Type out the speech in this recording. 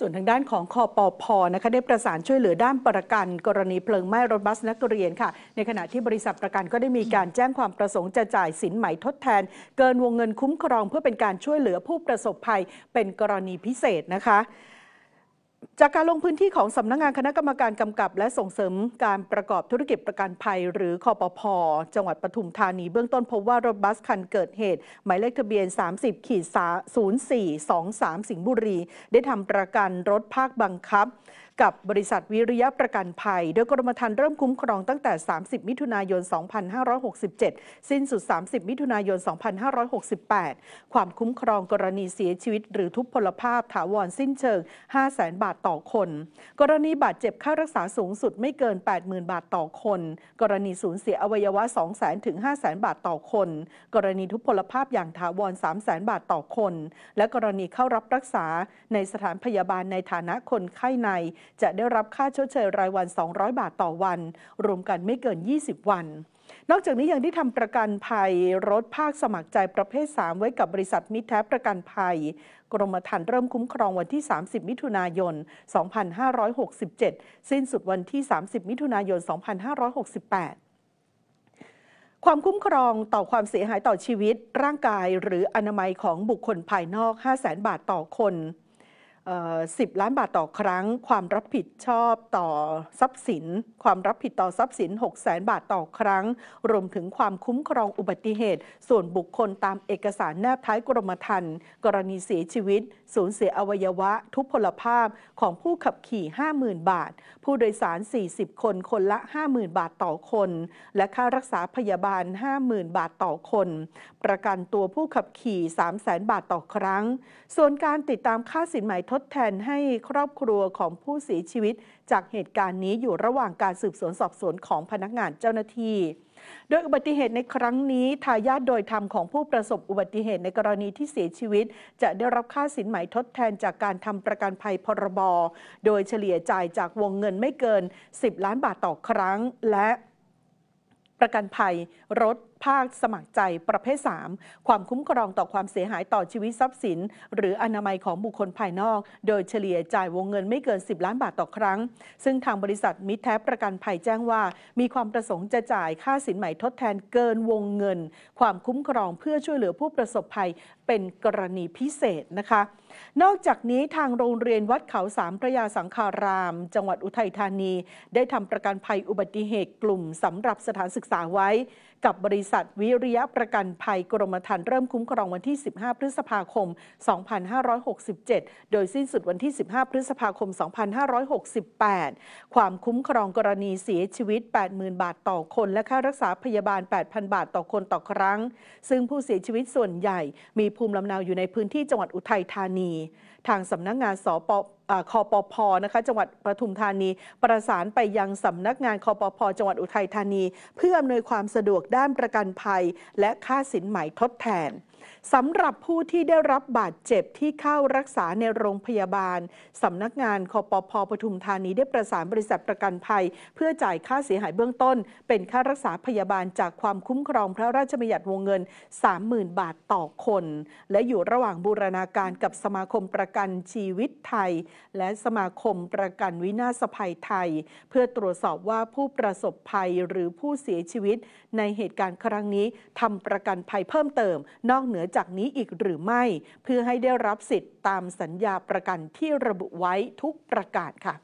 ส่วนทางด้านของคอปอพอนะคะได้ประสานช่วยเหลือด้านประกัน กรณีเพลิงไหม้รถบัส นักเรียนค่ะ ในขณะที่บริษัทประกันก็ได้มีการแจ้งความประสงค์จะจ่ายสินไหมทดแทน เกินวงเงินคุ้มครองเพื่อเป็นการช่วยเหลือผู้ประสบภัยเป็นกรณีพิเศษนะคะจากการลงพื้นที่ของสำนักงงานคณะกรรมการกำกับ และส่งเสริมการประกอบธุรกิจประกันภัย หรือคอปพจังหวัดปทุมธานีเบื้องต้นพบว่ารถบัสคันเกิดเหตุหมายเลขทะเบียน 30ขีด0423สิงห์บุรี ได้ทำประกันรถภาคบังคับกับบริษัทวิริยะประกันภัย โดยกรมธรรม์เริ่มคุ้มครองตั้งแต่ 30 มิถุนายน 2567 สิ้นสุด 30 มิถุนายน 2568 ความคุ้มครองกรณีเสียชีวิตหรือทุพพลภาพ ถาวรสิ้นเชิง 500,000 บาทต่อคน กรณีบาดเจ็บค่ารักษาสูงสุดไม่เกิน 80,000 บาทต่อคน กรณีสูญเสียอวัยวะ 200,000 ถึง 500,000 บาทต่อคน กรณีทุพพลภาพอย่างถาวร 300,000 บาทต่อคน และกรณีเข้ารับรักษาในสถานพยาบาลในฐานะคนไข้ในจะได้รับค่าชดเชยรายวัน 200 บาทต่อวัน รวมกันไม่เกิน 20 วัน นอกจากนี้ยังได้ทำประกันภัย รถภาคสมัครใจประเภท 3 ไว้กับบริษัทมิตรแท้ประกันภัย กรมธรรม์เริ่มคุ้มครองวันที่ 30 มิถุนายน 2567 สิ้นสุดวันที่ 30 มิถุนายน 2568 ความคุ้มครองต่อความเสียหายต่อชีวิตร่างกายหรืออนามัยของบุคคลภายนอก 5 0 0 0 0 0 บาทต่อคน10 ล้านบาทต่อครั้ง ความรับผิดชอบต่อทรัพย์สิน ความรับผิดต่อทรัพย์สิน 6 0แสนบาทต่อครั้ง รวมถึงความคุ้มครองอุบัติเหตุ ส่วนบุคคลตามเอกสารแนบท้ายกรมธรรม์กรณีเสียชีวิต สูญเสียอวัยวะทุพพลภาพของผู้ขับขี่ 50,000 บาท ผู้โดยสาร 40 คนคนละ 50,000 บาทต่อคน และค่ารักษาพยาบาล 50,000 บาทต่อคน ประกันตัวผู้ขับขี่3 0 0แสนบาทต่อครั้ง ส่วนการติดตามค่าสินไหมทดแทนให้ครอบครัวของผู้เสียชีวิตจากเหตุการณ์นี้อยู่ระหว่างการสืบสวนสอบสวนของพนักงานเจ้าหน้าที่ โดยอุบัติเหตุในครั้งนี้ทายาทโดยธรรมของผู้ประสบอุบัติเหตุในกรณีที่เสียชีวิตจะได้รับค่าสินไหมทดแทนจากการทำประกันภัยพรบ โดยเฉลี่ยจ่ายจากวงเงินไม่เกิน 10 ล้านบาทต่อครั้งและประกันภัยรถภาคสมัครใจประเภท 3 ความคุ้มครองต่อความเสียหายต่อชีวิตทรัพย์สิน หรืออนามัยของบุคคลภายนอก โดยเฉลี่ยจ่ายวงเงินไม่เกิน 10 ล้านบาทต่อครั้ง ซึ่งทางบริษัทมิตรแท้ประกันภัยแจ้งว่า มีความประสงค์จะจ่ายค่าสินใหม่ทดแทนเกินวงเงิน ความคุ้มครองเพื่อช่วยเหลือผู้ประสบภัยเป็นกรณีพิเศษนะคะ นอกจากนี้ทางโรงเรียนวัดเขาสามพระยาสังขารามจังหวัดอุทัยธานี ได้ทำประกันภัยอุบัติเหตุกลุ่มสำหรับสถานศึกษาไว้กับบริษััทวิริยะประกันภัยกรมธรรม์เริ่มคุ้มครองวันที่ 15 พฤษภาคม 2567 โดยสิ้นสุดวันที่ 15 พฤษภาคม 2568 ความคุ้มครองกรณีเสียชีวิต 80,000 บาทต่อคน และค่ารักษาพยาบาล 8,000 บาทต่อคนต่อครั้ง ซึ่งผู้เสียชีวิตส่วนใหญ่ มีภูมิลำเนาอยู่ในพื้นที่จังหวัดอุทัยธานีทางสำนักงงานสปคอปพนะคะจังหวัดปทุมธานีประสานไปยังสำนักงานคอปพจังหวัดอุทัยธานี เพื่ออำนวยความสะดวกด้านประกันภัย และค่าสินไหมทดแทนสำหรับผู้ที่ได้รับบาดเจ็บที่เข้ารักษาในโรงพยาบาลสำนักงานคอปพปทุมธานีได้ประสานบริษัทประกันภัย เพื่อจ่ายค่าเสียหายเบื้องต้น เป็นค่ารักษาพยาบาลจากความคุ้มครองพระราชบัญญัติวงเงิน30,000บาทต่อคน และอยู่ระหว่างบูรณาการกับสมาคมประกันชีวิตไทย และสมาคมประกันวินาศภัยไทย เพื่อตรวจสอบว่าผู้ประสบภัยหรือผู้เสียชีวิต ในเหตุการณ์ครั้งนี้ ทำประกันภัยเพิ่มเติม นอกเหนือจากนี้อีกหรือไม่ เพื่อให้ได้รับสิทธิ์ตามสัญญาประกันที่ระบุไว้ทุกประกาศค่ะ